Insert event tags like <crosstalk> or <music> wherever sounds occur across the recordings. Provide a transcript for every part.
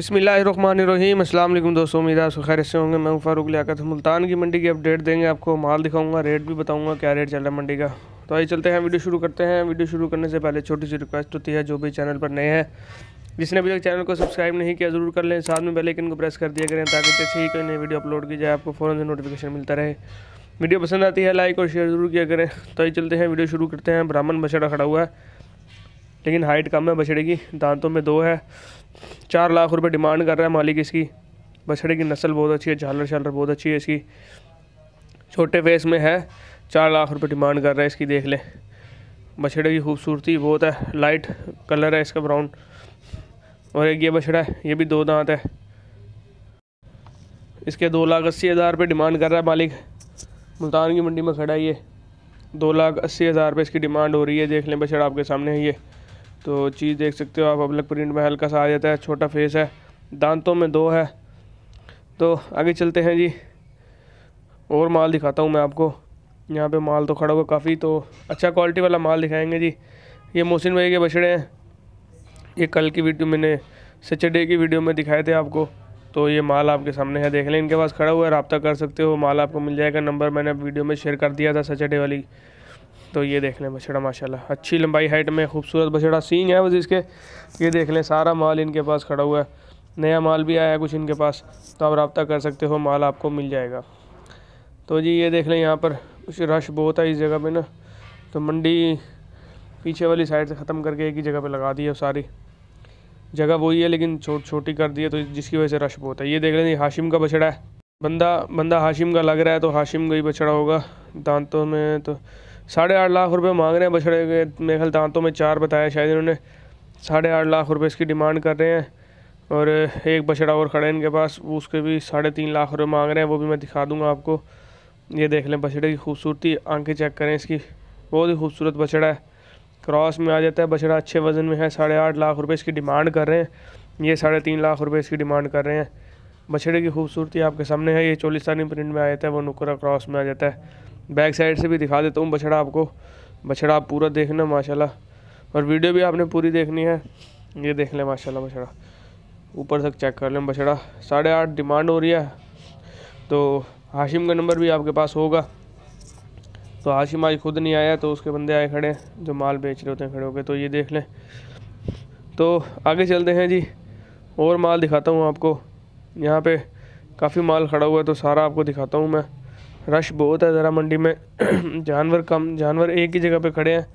बसमीम अल्लाम दोस्तों उम्मीद आप खैर से होंगे मैं फ़ारूक लियाकत मुल्तान की मंडी की अपडेट देंगे आपको माल दिखाऊंगा रेट भी बताऊंगा क्या रेट चल रहा है मंडी का तो आइए चलते हैं वीडियो शुरू करते हैं वीडियो शुरू करने से पहले छोटी सी रिक्वेस्ट होती है जो भी चैनल पर नए हैं जिसने अभी तक चैनल को सब्सक्राइब नहीं किया ज़रूर कर लें साथ में बेलाइकन को प्रेस कर दिया करें ताकि जैसे ही कोई नई वीडियो अपलोड की जाए आपको फ़ौरन से नोटिफिकेशन मिलता रहे वीडियो पसंद आती है लाइक और शेयर ज़रूर किया करें तो आइए चलते हैं वीडियो शुरू करते हैं ब्राह्मण बछड़ा खड़ा हुआ है लेकिन हाइट कम है बछड़े की दांतों में दो है चार लाख रुपए डिमांड कर रहा है मालिक इसकी बछड़े की नस्ल बहुत अच्छी है झालर शालर बहुत अच्छी है इसकी छोटे फेस में है चार लाख रुपए डिमांड कर रहा है इसकी देख लें बछड़े की खूबसूरती बहुत है लाइट कलर है इसका ब्राउन और एक ये बछड़ा है ये भी दो दांत है इसके दो लाख अस्सी हज़ार रुपये डिमांड कर रहा है मालिक मुल्तान की मंडी में खड़ा है ये दो लाख अस्सी हज़ार रुपये इसकी डिमांड हो रही है देख लें बछड़ा आपके सामने है ये तो चीज़ देख सकते हो आप अबलक प्रिंट में हल्का सा आ जाता है छोटा फेस है दांतों में दो है तो आगे चलते हैं जी और माल दिखाता हूँ मैं आपको यहाँ पे माल तो खड़ा हुआ काफ़ी तो अच्छा क्वालिटी वाला माल दिखाएंगे जी ये मोहसिन भाई के बछड़े हैं ये कल की वीडियो मैंने सचरडे की वीडियो में दिखाए थे आपको तो ये माल आपके सामने है देख लें इनके पास खड़ा हुआ है रबता कर सकते हो माल आपको मिल जाएगा नंबर मैंने वीडियो में शेयर कर दिया था सचरडे वाली तो ये देख लें बछड़ा माशाल्लाह अच्छी लंबाई हाइट में खूबसूरत बछड़ा सींग है बस इसके ये देख लें सारा माल इनके पास खड़ा हुआ है नया माल भी आया है कुछ इनके पास तो आप रबता कर सकते हो माल आपको मिल जाएगा तो जी ये देख लें यहाँ पर कुछ रश बहुत है इस जगह पर ना तो मंडी पीछे वाली साइड से ख़त्म करके एक ही जगह पर लगा दी है सारी जगह वही है लेकिन छोट छोटी कर दी है तो जिसकी वजह से रश बहुत है ये देख लें हाशिम का बछड़ा है बंदा बंदा हाशिम का लग रहा है तो हाशिम का ही बछड़ा होगा दांतों में तो साढ़े आठ लाख रुपए मांग रहे हैं बछड़े के मेरे ख्याल दांतों में चार बताया शायद इन्होंने साढ़े आठ लाख रुपए इसकी डिमांड कर रहे हैं और एक बछड़ा और खड़ा इनके पास उसके भी साढ़े तीन लाख रुपये मांग रहे हैं वो भी मैं दिखा दूंगा आपको ये देख लें बछड़े की खूबसूरती आंखें चेक करें इसकी बहुत ही खूबसूरत बछड़ा है क्रॉस में आ जाता है बछड़ा अच्छे वजन में है साढ़े आठ लाख रुपये इसकी डिमांड कर रहे हैं ये साढ़े तीन लाख रुपये इसकी डिमांड कर रहे हैं बछड़े की खूबसूरती आपके सामने है ये चोलिस्तानी प्रिंट में आ जाता है वो नुकरा क्रॉस में आ जाता है बैक साइड से भी दिखा देता हूँ बछड़ा आपको बछड़ा आप पूरा देखना माशाल्लाह और वीडियो भी आपने पूरी देखनी है ये देख लें माशाल्लाह बछड़ा ऊपर तक चेक कर लें बछड़ा साढ़े आठ डिमांड हो रही है तो हाशिम का नंबर भी आपके पास होगा तो हाशिम आज खुद नहीं आया तो उसके बंदे आए खड़े हैं जो माल बेच रहे होते हैं खड़े होकर तो ये देख लें तो आगे चलते हैं जी और माल दिखाता हूँ आपको यहाँ पर काफ़ी माल खड़ा हुआ है तो सारा आपको दिखाता हूँ मैं रश बहुत है ज़रा मंडी में <clears throat> जानवर कम जानवर एक ही जगह पे खड़े हैं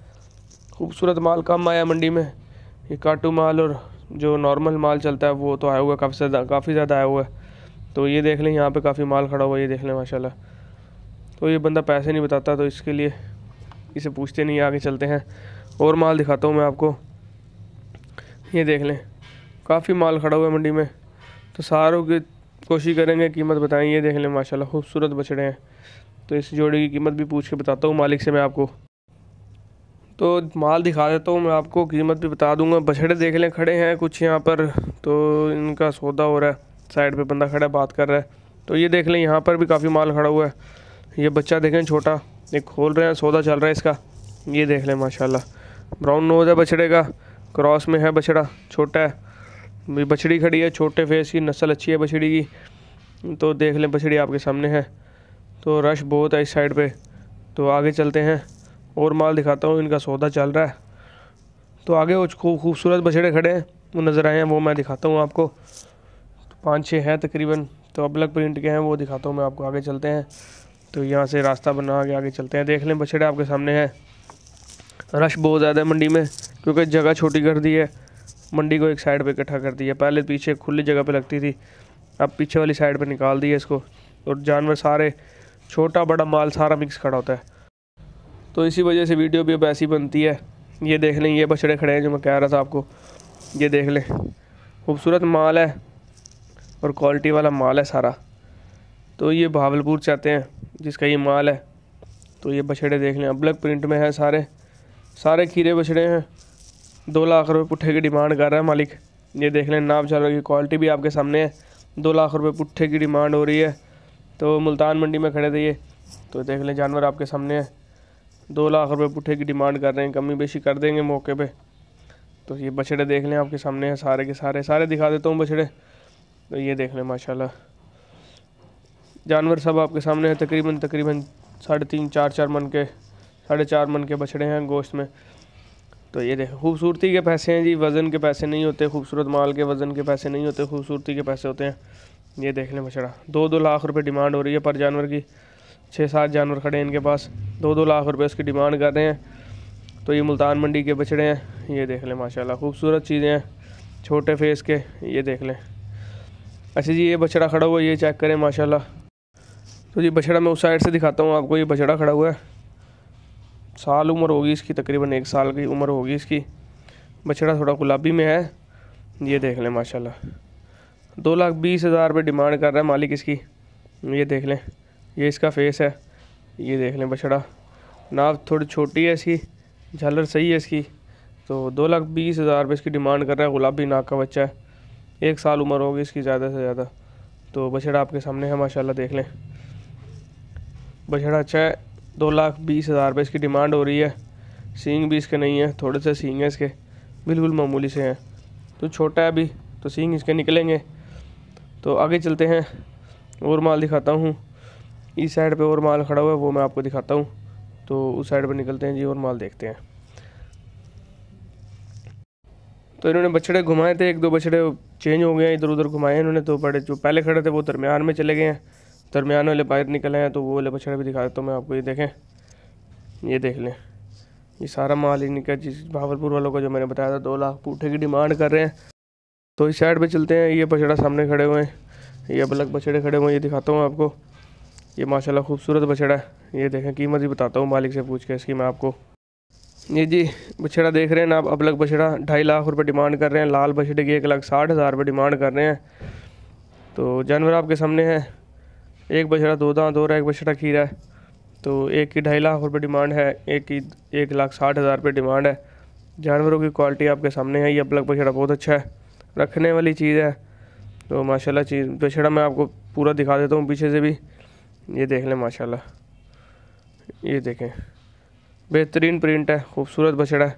खूबसूरत माल कम आया मंडी में ये काटू माल और जो नॉर्मल माल चलता है वो तो आया हुआ काफ़ी ज़्यादा काफ़ी ज़्यादा आया हुआ है तो ये देख लें यहाँ पे काफ़ी माल खड़ा हुआ है ये देख लें माशा तो ये बंदा पैसे नहीं बताता तो इसके लिए इसे पूछते नहीं आगे चलते हैं और माल दिखाता हूँ मैं आपको ये देख लें काफ़ी माल खड़ा हुआ है मंडी में तो सारों के कोशिश करेंगे कीमत बताएं ये देख लें माशाल्लाह खूबसूरत बछड़े हैं तो इस जोड़े की कीमत भी पूछ के बताता हूँ मालिक से मैं आपको तो माल दिखा देता हूँ मैं आपको कीमत भी बता दूंगा बछड़े देख लें खड़े हैं कुछ यहाँ पर तो इनका सौदा हो रहा है साइड पे बंदा खड़ा बात कर रहा है तो ये देख लें यहाँ पर भी काफ़ी माल खड़ा हुआ है ये बच्चा देखें छोटा ये खोल रहे हैं सौदा चल रहा है इसका ये देख लें माशाल्लाह ब्राउन नोज़ है बछड़े का क्रॉस में है बछड़ा छोटा है बछड़ी खड़ी है छोटे फेस की नस्ल अच्छी है बछड़ी की तो देख लें बछड़ी आपके सामने है तो रश बहुत है इस साइड पे तो आगे चलते हैं और माल दिखाता हूँ इनका सौदा चल रहा है तो आगे कुछ खूब खूबसूरत बछड़े खड़े हैं वो नज़र आए हैं वो मैं दिखाता हूँ आपको तो पाँच छः हैं तकरीबन तो अलग प्रिंट के हैं वो दिखाता हूँ मैं आपको आगे चलते हैं तो यहाँ से रास्ता बना के आगे चलते हैं देख लें बछड़े आपके सामने हैं रश बहुत ज़्यादा है मंडी में क्योंकि जगह छोटी कर दी है मंडी को एक साइड पे इकट्ठा कर दिया पहले पीछे खुली जगह पे लगती थी अब पीछे वाली साइड पे निकाल दिया इसको और जानवर सारे छोटा बड़ा माल सारा मिक्स खड़ा होता है तो इसी वजह से वीडियो भी अब ऐसी बनती है ये देख लें ये बछड़े खड़े हैं जो मैं कह रहा था आपको ये देख लें खूबसूरत माल है और क्वालिटी वाला माल है सारा तो ये भावलपुर चाहते हैं जिसका ये माल है तो ये बछड़े देख लें अलग प्रिंट में है सारे सारे खीरे बछड़े हैं दो लाख रुपये पुट्ठे की डिमांड कर रहा है मालिक ये देख लें नाप चावल की क्वालिटी भी आपके सामने है दो लाख रुपये पुट्ठे की डिमांड हो रही है तो मुल्तान मंडी में खड़े थे ये तो देख लें जानवर आपके सामने है दो लाख रुपये पुट्ठे की डिमांड कर रहे हैं कमी बेशी कर देंगे मौके पे तो ये बछड़े देख लें आपके सामने हैं सारे के सारे सारे दिखा देता हूँ बछड़े तो ये देख लें माशाल्लाह जानवर सब आपके सामने हैं तकरीबन तकरीबन साढ़े तीन चार चार मन के साढ़े चार मन के बछड़े हैं गोश्त में तो ये देखो खूबसूरती के पैसे हैं जी वज़न के पैसे नहीं होते खूबसूरत माल के वज़न के पैसे नहीं होते खूबसूरती के पैसे होते हैं ये देख लें बछड़ा दो दो लाख रुपए डिमांड हो रही है पर जानवर की छः सात जानवर खड़े हैं इनके पास दो दो लाख रुपए उसकी डिमांड कर रहे हैं तो ये मुल्तान मंडी के बछड़े हैं ये देख लें माशा खूबसूरत चीज़ें हैं छोटे फेस के ये देख लें अच्छा जी ये बछड़ा खड़ा हुआ है ये चेक करें माशाला तो जी बछड़ा मैं उस साइड से दिखाता हूँ आपको ये बछड़ा खड़ा हुआ है साल उम्र होगी इसकी तकरीबन एक साल की उम्र होगी इसकी बछड़ा थोड़ा गुलाबी में है ये देख लें माशाल्लाह दो लाख बीस हज़ार रुपये डिमांड कर रहा है मालिक इसकी ये देख लें ये इसका फेस है ये देख लें बछड़ा नाव थोड़ी छोटी है इसकी झालर सही है इसकी तो दो लाख बीस हज़ार रुपये इसकी डिमांड कर रहा है गुलाबी नाक का बच्चा है एक साल उम्र होगी इसकी ज़्यादा से ज़्यादा तो बछड़ा आपके सामने है माशाल्लाह देख लें बछड़ा अच्छा है दो लाख बीस हज़ार रुपये इसकी डिमांड हो रही है सींग भी इसके नहीं है थोड़े से सींग हैं इसके बिल्कुल मामूली से हैं तो छोटा है अभी तो सींग इसके निकलेंगे तो आगे चलते हैं और माल दिखाता हूँ इस साइड पे और माल खड़ा हुआ है वो मैं आपको दिखाता हूँ तो उस साइड पर निकलते हैं जी और माल देखते हैं तो इन्होंने बछड़े घुमाए थे एक दो बछड़े चेंज हो गए इधर उधर घुमाए इन्होंने तो बड़े जो पहले खड़े थे वो दरमियान में चले गए हैं दरमियान वाले बाहर निकले हैं तो वो वाले बछड़े भी दिखा देता हूँ मैं आपको ये देखें ये देख लें ये सारा माल इनका जिस भावलपुर वालों का जो मैंने बताया था दो लाख पूठे की डिमांड कर रहे हैं तो इस साइड पर चलते हैं ये बछड़ा सामने खड़े हुए हैं ये अलग बछड़े खड़े हुए हैं ये दिखाता हूँ आपको ये माशाल्लाह खूबसूरत बछड़ा है ये देखें कीमत ही बताता हूँ मालिक से पूछ के इसकी मैं आपको ये जी बछड़ा देख रहे हैं ना आप अब अलग बछड़ा ढाई लाख रुपए डिमांड कर रहे हैं लाल बछड़े की एक लाख साठ हज़ार रुपये डिमांड कर रहे हैं तो जानवर आपके सामने है एक बछड़ा दो दाँ दो रहा है एक बछड़ा खीरा है तो एक की ढाई लाख रुपये डिमांड है एक की एक लाख साठ हज़ार रुपये डिमांड है जानवरों की क्वालिटी आपके सामने है ये ब्लैक बछड़ा बहुत अच्छा है रखने वाली चीज़ है तो माशाल्लाह चीज़ बछड़ा मैं आपको पूरा दिखा देता हूँ पीछे से भी ये देख लें माशाल्लाह ये देखें बेहतरीन प्रिंट है खूबसूरत बछड़ा है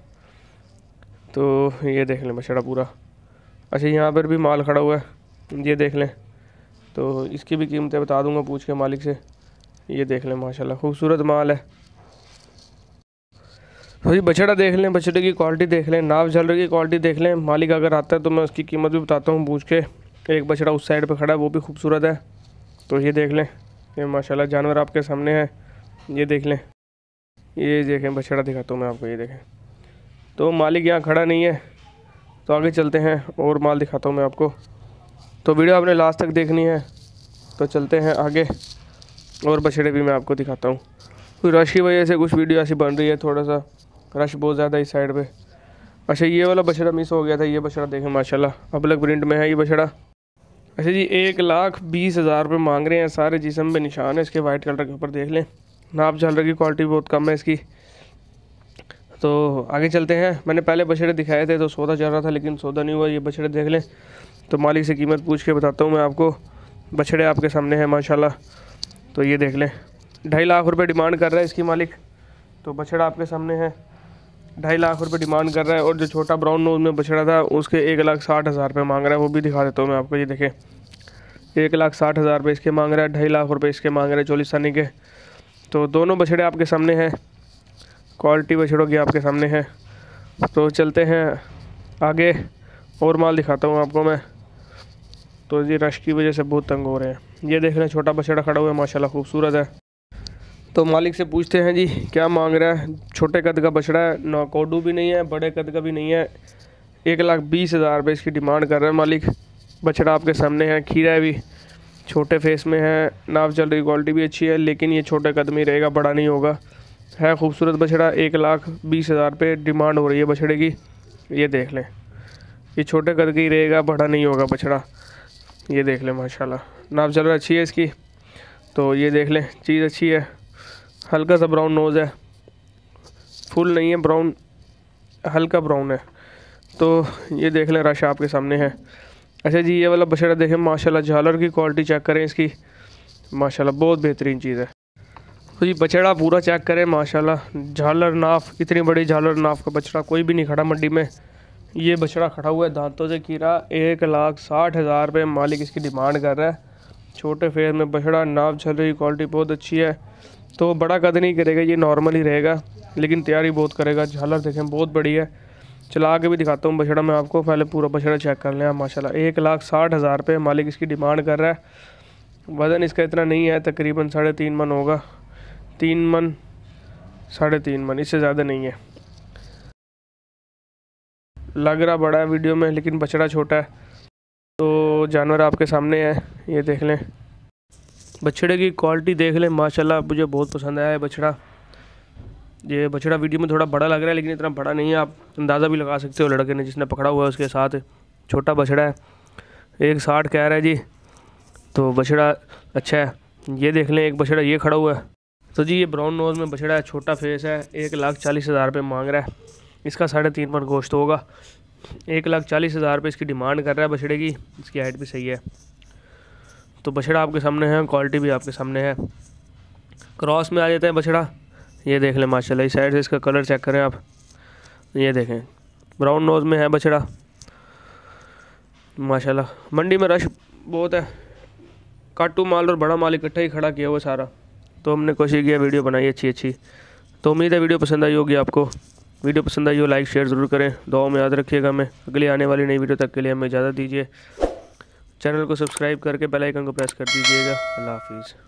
तो ये देख लें बछड़ा पूरा अच्छा यहाँ पर भी माल खड़ा हुआ है ये देख लें तो इसकी भी कीमतें बता दूंगा पूछ के मालिक से ये देख लें माशाल्लाह खूबसूरत माल है भाई बछड़ा देख लें बछड़े की क्वालिटी देख लें नाव झलर की क्वालिटी देख लें मालिक अगर आता है तो मैं उसकी कीमत भी बताता हूँ पूछ के एक बछड़ा उस साइड पर खड़ा है वो भी खूबसूरत है तो ये देख लें ये माशाल्लाह जानवर आपके सामने है ये देख लें ये देखें बछड़ा दिखाता हूँ मैं आपको ये देखें तो मालिक यहाँ खड़ा नहीं है तो आगे चलते हैं और माल दिखाता हूँ मैं आपको तो वीडियो आपने लास्ट तक देखनी है तो चलते हैं आगे और बछड़े भी मैं आपको दिखाता हूँ कोई तो रश की वजह से कुछ वीडियो ऐसी बन रही है थोड़ा सा रश बहुत ज़्यादा इस साइड पे अच्छा ये वाला बछड़ा मिस हो गया था ये बछड़ा देखें माशाल्लाह अब लग प्रिंट में है ये बछड़ा अच्छा जी एक लाख बीस हज़ार रुपये मांग रहे हैं सारे जिसम पे निशान है इसके वाइट कलर के ऊपर देख लें नाप झालर रही क्वालिटी बहुत कम है इसकी तो आगे चलते हैं मैंने पहले बछड़े दिखाए थे तो सौदा चल रहा था लेकिन सौदा नहीं हुआ ये बछड़े देख लें तो मालिक से कीमत पूछ के बताता हूँ मैं आपको बछड़े आपके सामने हैं माशाल्लाह तो ये देख लें ढाई लाख रुपए डिमांड कर रहा है इसकी मालिक तो बछड़ा आपके सामने है ढाई लाख रुपए डिमांड कर रहा है और जो छोटा ब्राउन नोज में बछड़ा था उसके एक लाख साठ हज़ार रुपये मांग रहा है वो भी दिखा देता हूँ मैं आपको ये देखें एक लाख साठ हज़ार रुपये इसके मांग रहा है ढाई लाख रुपये इसके मांग रहे हैं सानी के तो दोनों बछड़े आपके सामने हैं क्वालिटी बछड़ों के आपके सामने है तो चलते हैं आगे और माल दिखाता हूँ आपको मैं तो ये रश की वजह से बहुत तंग हो रहे हैं ये देख रहे हैं छोटा बछड़ा खड़ा हुआ है माशाल्लाह खूबसूरत है तो मालिक से पूछते हैं जी क्या मांग रहा है छोटे कद का बछड़ा है ना कोडू भी नहीं है बड़े कद का भी नहीं है एक लाख बीस हज़ार रुपये इसकी डिमांड कर रहे हैं मालिक बछड़ा आपके सामने है खीरा है भी छोटे फेस में है नाव चल रही क्वालिटी भी अच्छी है लेकिन ये छोटे कद में रहेगा बड़ा नहीं होगा है खूबसूरत बछड़ा एक लाख बीस हज़ार रुपये डिमांड हो रही है बछड़े की ये देख लें ये छोटे कद का ही रहेगा बड़ा नहीं होगा बछड़ा ये देख लें माशाल्लाह नाप चल रहा अच्छी है इसकी तो ये देख लें चीज़ अच्छी है हल्का सा ब्राउन नोज़ है फुल नहीं है ब्राउन हल्का ब्राउन है तो ये देख लें रश आपके सामने है अच्छा जी ये वाला बछड़ा देखें माशाल्लाह झालर की क्वालिटी चेक करें इसकी माशाल्लाह बहुत बेहतरीन चीज़ है तो जी बछड़ा पूरा चेक करें माशाल्लाह झालर नाफ इतनी बड़ी झालर नाफ का बछड़ा कोई भी नहीं खड़ा मंडी में ये बछड़ा खड़ा हुआ है दांतों से कीरा एक लाख साठ हज़ार रुपये मालिक इसकी डिमांड कर रहा है छोटे फेयर में बछड़ा नाप चल रही क्वालिटी बहुत अच्छी है तो बड़ा कद नहीं करेगा ये नॉर्मल ही रहेगा लेकिन तैयारी बहुत करेगा झालर देखें बहुत बड़ी है चला के भी दिखाता हूँ बछड़ा मैं आपको पहले पूरा बछड़ा चेक कर लें माशाला एक लाख साठ हज़ार रुपये मालिक इसकी डिमांड कर रहा है वज़न इसका इतना नहीं है तकरीबन साढ़े तीन मन होगा तीन मन साढ़े तीन मन इससे ज़्यादा नहीं है लग रहा बड़ा है वीडियो में लेकिन बछड़ा छोटा है तो जानवर आपके सामने है ये देख लें बछड़े की क्वालिटी देख लें माशाल्लाह मुझे बहुत पसंद आया है बछड़ा ये बछड़ा वीडियो में थोड़ा बड़ा लग रहा है लेकिन इतना बड़ा नहीं है आप अंदाज़ा भी लगा सकते हो लड़के ने जिसने पकड़ा हुआ है उसके साथ छोटा बछड़ा है एक साठ कह रहा है जी तो बछड़ा अच्छा है ये देख लें एक बछड़ा ये खड़ा हुआ है तो जी ये ब्राउन नोज़ में बछड़ा है छोटा फेस है एक लाख चालीस हज़ार रुपये मांग रहा है इसका साढ़े तीन मन गोश्त होगा एक लाख चालीस हज़ार रुपये इसकी डिमांड कर रहा है बछड़े की इसकी हाइट भी सही है तो बछड़ा आपके सामने है क्वालिटी भी आपके सामने है क्रॉस में आ जाता है बछड़ा ये देख लें माशा इस साइड से इसका कलर चेक करें आप ये देखें ब्राउन नोज़ में है बछड़ा माशाल्लाह मंडी में रश बहुत है काटू माल और बड़ा माल इकट्ठा ही खड़ा किया हुआ सारा तो हमने कोशिश किया वीडियो बनाई अच्छी अच्छी तो उम्मीद है वीडियो पसंद आई होगी आपको वीडियो पसंद आई हो लाइक शेयर ज़रूर करें दुआओं में याद रखिएगा मैं अगली आने वाली नई वीडियो तक के लिए हमें इजाज़त दीजिए चैनल को सब्सक्राइब करके बेल आइकन को प्रेस कर दीजिएगा अल्लाह हाफिज़